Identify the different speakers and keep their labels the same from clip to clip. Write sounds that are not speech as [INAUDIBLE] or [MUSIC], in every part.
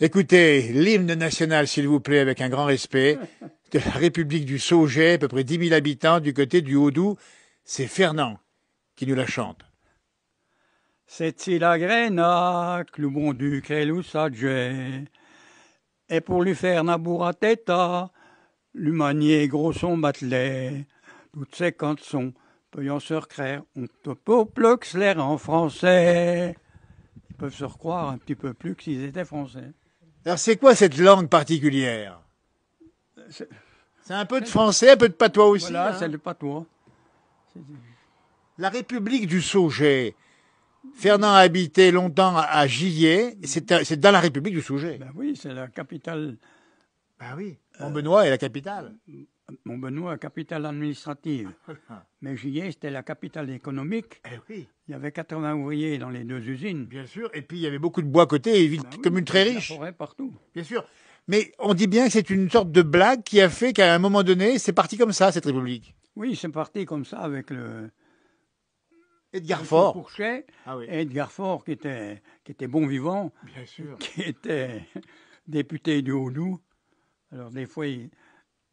Speaker 1: Écoutez, l'hymne national, s'il vous plaît, avec un grand respect, de la République du Sauget, à peu près 10 000 habitants, du côté du haut c'est Fernand qui nous la chante.
Speaker 2: C'est-il la le bon duc et le et pour lui faire à teta, l'humanier gros son batelet, toutes ces cantons, payant se recréer, on te poplox en français. Ils peuvent se recroire un petit peu plus
Speaker 1: que s'ils étaient français. Alors c'est quoi cette langue particulière C'est un peu de français, un peu de patois aussi. Voilà, hein c'est le patois. La République du Sauget. Fernand a habité longtemps à Gillet. C'est dans la République du Sauget. Ben oui, c'est la capitale ah oui. Euh, Mont-Benoît est la capitale.
Speaker 2: Mont-Benoît est capitale administrative. Ah. Mais juillet c'était la capitale
Speaker 1: économique. Eh oui. Il y avait 80 ouvriers dans les deux usines. Bien sûr. Et puis, il y avait beaucoup de bois côté et ville, bah commune très riche. partout. Bien sûr. Mais on dit bien que c'est une sorte de blague qui a fait qu'à un moment donné, c'est parti comme ça, cette République. Oui, c'est parti comme ça avec le.
Speaker 2: Edgar Faure. — ah Edgar Faure, qui était, qui était bon vivant. Bien sûr. Qui était [LAUGHS] député du haut alors, des fois, il,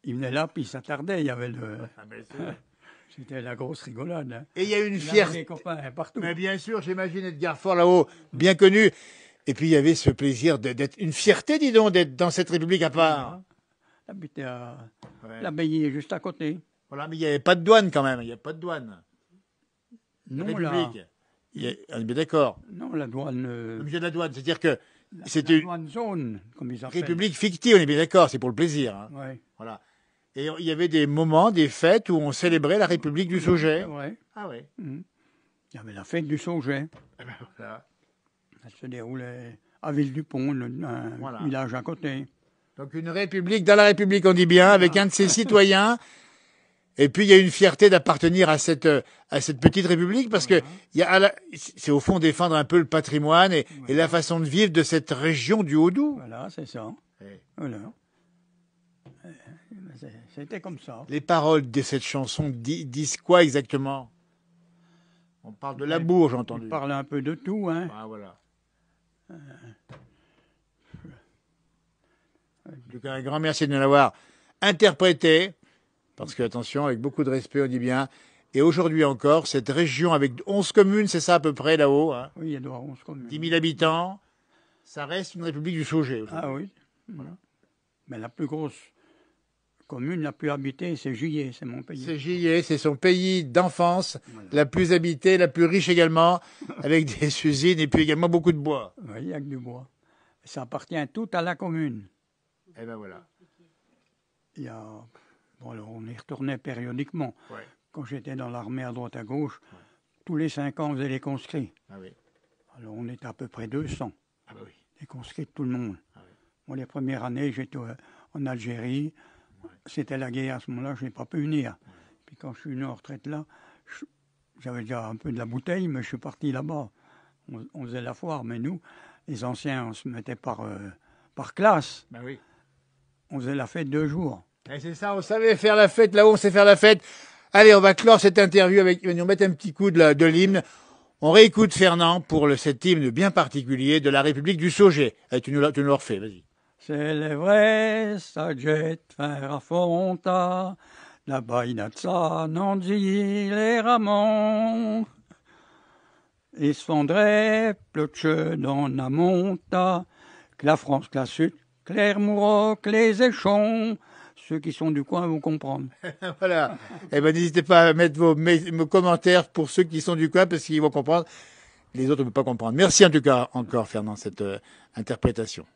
Speaker 2: venait là, puis il s'attardait. Il y avait le. Ah, [LAUGHS] c'était la grosse rigolade. Hein. Et il y a une fierté.
Speaker 1: Hein, partout. Mais bien sûr, j'imagine Edgar Ford là-haut, bien connu. Et puis il y avait ce plaisir d'être une fierté, dis donc, d'être dans cette république à part. Ah, euh, l'abbaye est juste à côté. Voilà, mais il n'y avait pas de douane quand même. Il n'y a pas de douane. Non, la république. On est bien d'accord. Non, la douane. Euh, le musée de la douane, c'est-à-dire que c'est une comme république fictive, on est bien d'accord, c'est pour le plaisir. Hein. Voilà. Et il y avait des moments, des fêtes où on célébrait la République du Sauget. Ah oui. Mm. Il y avait la fête du Sauget.
Speaker 2: Eh ben, voilà. Elle
Speaker 1: se déroulait à Ville-du-Pont, un village à côté. Donc une République dans la République, on dit bien, avec un de ses citoyens [LAUGHS] Et puis il y a une fierté d'appartenir à cette euh, à cette petite république parce que mhm. il c'est au fond défendre un peu le patrimoine et, la façon de vivre de cette région du Haut-Doubs. Voilà, c'est ça. Voilà.
Speaker 2: Euh, c'était comme ça.
Speaker 1: Les paroles de cette chanson disent quoi exactement
Speaker 2: On parle de bourge, j'ai entendu. On parle un peu de tout, hein. Ah voilà. Euh,
Speaker 1: en tout cas, un grand merci de nous l'avoir interprété. Parce que, attention, avec beaucoup de respect, on dit bien. Et aujourd'hui encore, cette région avec 11 communes, c'est ça à peu près là-haut hein Oui, il y a 11 communes. 10 000 habitants, ça reste une république du saugé. Ah oui. Mais la plus grosse commune la plus habitée, c'est Juillet, c'est mon pays. C'est Juillet, c'est son pays d'enfance, la plus habitée, la plus riche également, [LAUGHS] avec des usines et puis également beaucoup de bois.
Speaker 2: Oui, que du bois. Ça appartient tout à la commune. Eh ben voilà. Il y a alors on y retournait périodiquement. Quand j'étais dans l'armée à droite à gauche, tous les cinq ans, on faisait les conscrits. Ah alors on était à peu près 200. Ah bah oui. Les conscrits de tout le monde. Ah les premières années, j'étais en Algérie. C'était la guerre à ce moment-là, je n'ai pas pu venir. Puis quand je suis venu en retraite là, j'avais déjà un peu de la bouteille, mais je suis parti là-bas. On, faisait la foire, mais nous, les anciens, on se mettait par, euh, par classe. Bah on faisait la fête deux jours.
Speaker 1: Et eh, c'est ça, on savait faire la fête là-haut, on sait faire la fête. Allez, on va clore cette interview avec, On va mettre un petit coup de, la, de l'hymne. On réécoute Fernand pour le, cet hymne bien particulier de la République du Sauget. Eh, tu nous, tu nous le refais, vas-y.
Speaker 2: C'est Célébrez saget ferrafonta, la bainatsa nandi les ramons. fondraient ploche dans la monta, que la France, que la Sud, Claire Mouroc, les échons. Ceux qui sont du coin vont comprendre.
Speaker 1: [LAUGHS] voilà. Eh ben, n'hésitez pas à mettre vos, commentaires pour ceux qui sont du coin parce qu'ils vont comprendre. Les autres ne peuvent pas comprendre. Merci en tout cas encore, Fernand, cette euh, interprétation.